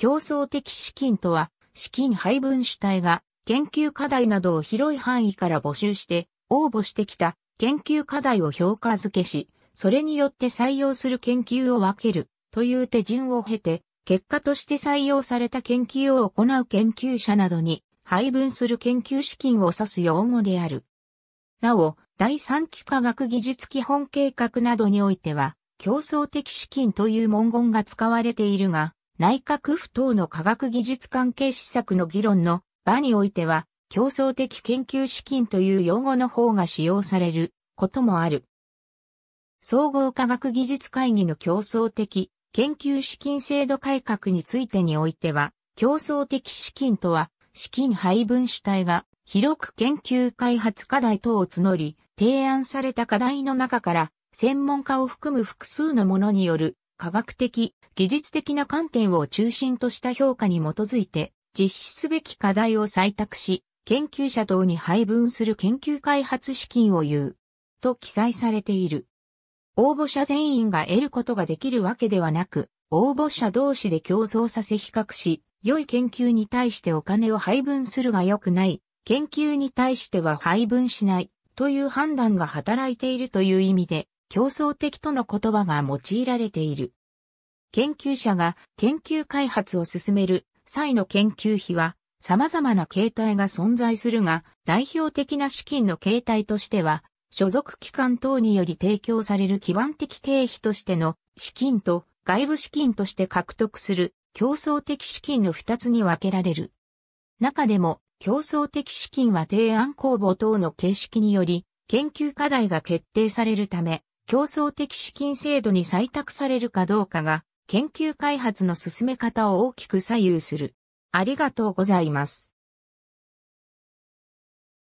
競争的資金とは、資金配分主体が研究課題などを広い範囲から募集して応募してきた研究課題を評価付けし、それによって採用する研究を分けるという手順を経て、結果として採用された研究を行う研究者などに配分する研究資金を指す用語である。なお、第3期科学技術基本計画などにおいては、競争的資金という文言が使われているが、内閣府等の科学技術関係施策の議論の場においては、競争的研究資金という用語の方が使用されることもある。総合科学技術会議の競争的研究資金制度改革についてにおいては、競争的資金とは、資金配分主体が広く研究開発課題等を募り、提案された課題の中から、専門家を含む複数のものによる科学的、技術的な観点を中心とした評価に基づいて、実施すべき課題を採択し、研究者等に配分する研究開発資金を言う、と記載されている。応募者全員が得ることができるわけではなく、応募者同士で競争させ比較し、良い研究に対してお金を配分するが良くない、研究に対しては配分しないという判断が働いているという意味で、競争的との言葉が用いられている。研究者が研究開発を進める際の研究費は様々な形態が存在するが、代表的な資金の形態としては、所属機関等により提供される基盤的経費としての資金と外部資金として獲得する競争的資金の2つに分けられる。中でも競争的資金は提案公募等の形式により研究課題が決定されるため競争的資金制度に採択されるかどうかが研究開発の進め方を大きく左右する。ありがとうございます。